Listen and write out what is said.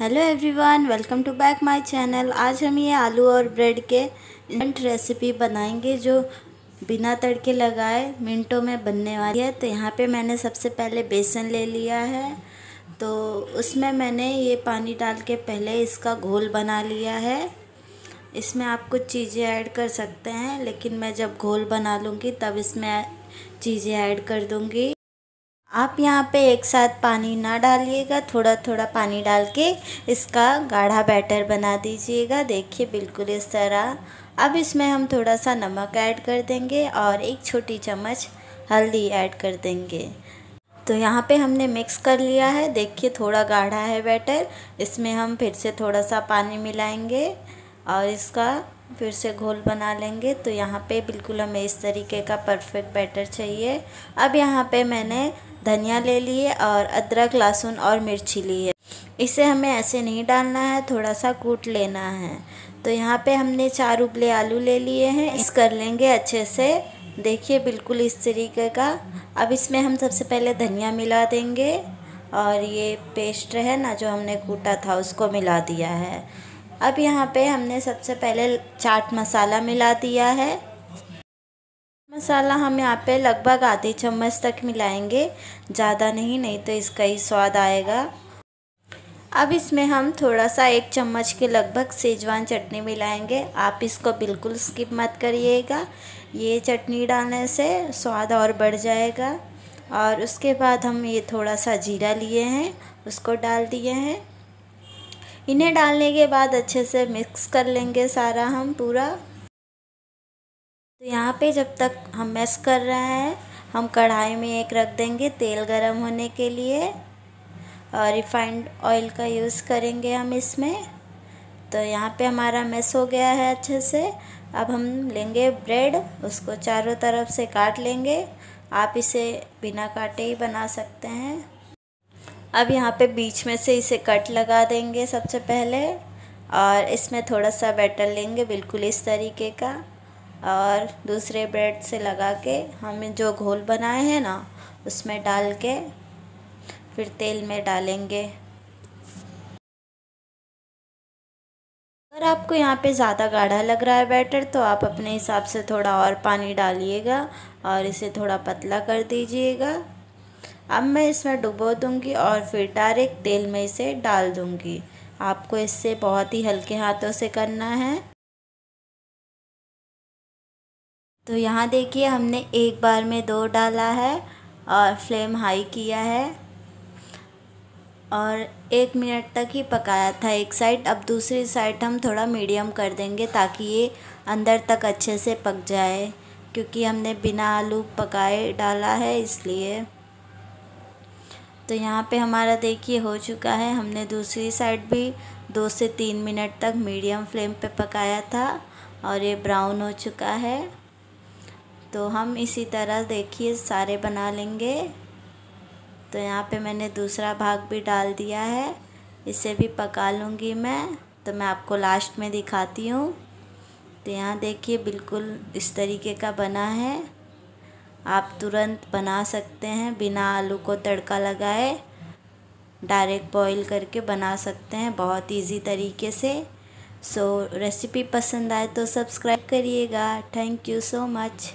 hello everyone welcome to back my channel आज हम ये आलू और ब्रेड के इंस्टेंट रेसिपी बनाएंगे जो बिना तड़के लगाए मिनटों में बनने वाली है तो यहाँ पे मैंने सबसे पहले बेसन ले लिया है तो उसमें मैंने ये पानी डाल के पहले इसका घोल बना लिया है इसमें आप कुछ चीज़ें ऐड कर सकते हैं लेकिन मैं जब घोल बना लूँगी तब इसमें चीज़ें ऐड कर दूँगी आप यहाँ पे एक साथ पानी ना डालिएगा थोड़ा थोड़ा पानी डाल के इसका गाढ़ा बैटर बना दीजिएगा देखिए बिल्कुल इस तरह अब इसमें हम थोड़ा सा नमक ऐड कर देंगे और एक छोटी चम्मच हल्दी ऐड कर देंगे तो यहाँ पे हमने मिक्स कर लिया है देखिए थोड़ा गाढ़ा है बैटर इसमें हम फिर से थोड़ा सा पानी मिलाएंगे और इसका फिर से घोल बना लेंगे तो यहाँ पे बिल्कुल हमें इस तरीके का परफेक्ट बैटर चाहिए अब यहाँ पे मैंने धनिया ले लिए और अदरक लहसुन और मिर्ची ली है इसे हमें ऐसे नहीं डालना है थोड़ा सा कूट लेना है तो यहाँ पे हमने चार उबले आलू ले लिए हैं इस कर लेंगे अच्छे से देखिए बिल्कुल इस तरीके का अब इसमें हम सबसे पहले धनिया मिला देंगे और ये पेस्ट है ना जो हमने कूटा था उसको मिला दिया है अब यहाँ पे हमने सबसे पहले चाट मसाला मिला दिया है मसाला हम यहाँ पे लगभग आधे चम्मच तक मिलाएंगे ज़्यादा नहीं नहीं तो इसका ही स्वाद आएगा अब इसमें हम थोड़ा सा एक चम्मच के लगभग सेजवान चटनी मिलाएंगे आप इसको बिल्कुल स्किप मत करिएगा ये चटनी डालने से स्वाद और बढ़ जाएगा और उसके बाद हम ये थोड़ा सा जीरा लिए हैं उसको डाल दिए हैं इन्हें डालने के बाद अच्छे से मिक्स कर लेंगे सारा हम पूरा तो यहाँ पे जब तक हम मिक्स कर रहे हैं हम कढ़ाई में एक रख देंगे तेल गरम होने के लिए और रिफाइंड ऑयल का यूज़ करेंगे हम इसमें तो यहाँ पे हमारा मैस हो गया है अच्छे से अब हम लेंगे ब्रेड उसको चारों तरफ से काट लेंगे आप इसे बिना काटे ही बना सकते हैं अब यहाँ पे बीच में से इसे कट लगा देंगे सबसे पहले और इसमें थोड़ा सा बैटर लेंगे बिल्कुल इस तरीके का और दूसरे ब्रेड से लगा के हमें जो घोल बनाए हैं ना उसमें डाल के फिर तेल में डालेंगे अगर आपको यहाँ पे ज़्यादा गाढ़ा लग रहा है बैटर तो आप अपने हिसाब से थोड़ा और पानी डालिएगा और इसे थोड़ा पतला कर दीजिएगा अब मैं इसमें डुबो दूँगी और फिर डायरेक्ट तेल में इसे डाल दूँगी आपको इससे बहुत ही हल्के हाथों से करना है तो यहाँ देखिए हमने एक बार में दो डाला है और फ्लेम हाई किया है और एक मिनट तक ही पकाया था एक साइड अब दूसरी साइड हम थोड़ा मीडियम कर देंगे ताकि ये अंदर तक अच्छे से पक जाए क्योंकि हमने बिना आलू पकाए डाला है इसलिए तो यहाँ पे हमारा देखिए हो चुका है हमने दूसरी साइड भी दो से तीन मिनट तक मीडियम फ्लेम पे पकाया था और ये ब्राउन हो चुका है तो हम इसी तरह देखिए सारे बना लेंगे तो यहाँ पे मैंने दूसरा भाग भी डाल दिया है इसे भी पका लूँगी मैं तो मैं आपको लास्ट में दिखाती हूँ तो यहाँ देखिए बिल्कुल इस तरीके का बना है आप तुरंत बना सकते हैं बिना आलू को तड़का लगाए डायरेक्ट बॉईल करके बना सकते हैं बहुत इजी तरीके से सो रेसिपी पसंद आए तो सब्सक्राइब करिएगा थैंक यू सो मच